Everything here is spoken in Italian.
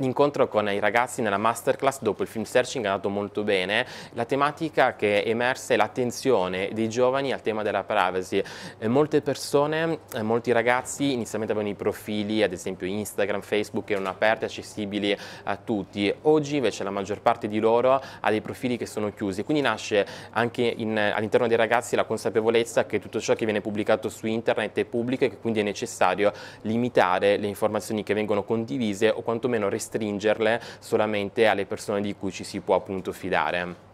L'incontro con i ragazzi nella masterclass dopo il film searching è andato molto bene. La tematica che è emersa è l'attenzione dei giovani al tema della privacy. Eh, molte persone, eh, molti ragazzi inizialmente avevano i profili, ad esempio Instagram, Facebook, erano aperti, accessibili a tutti. Oggi invece la maggior parte di loro ha dei profili che sono chiusi, quindi nasce anche all'interno dei ragazzi la consapevolezza che tutto ciò che viene pubblicato su internet è pubblico e che quindi è necessario limitare le informazioni che vengono condivise o quantomeno restituire restringerle solamente alle persone di cui ci si può appunto fidare.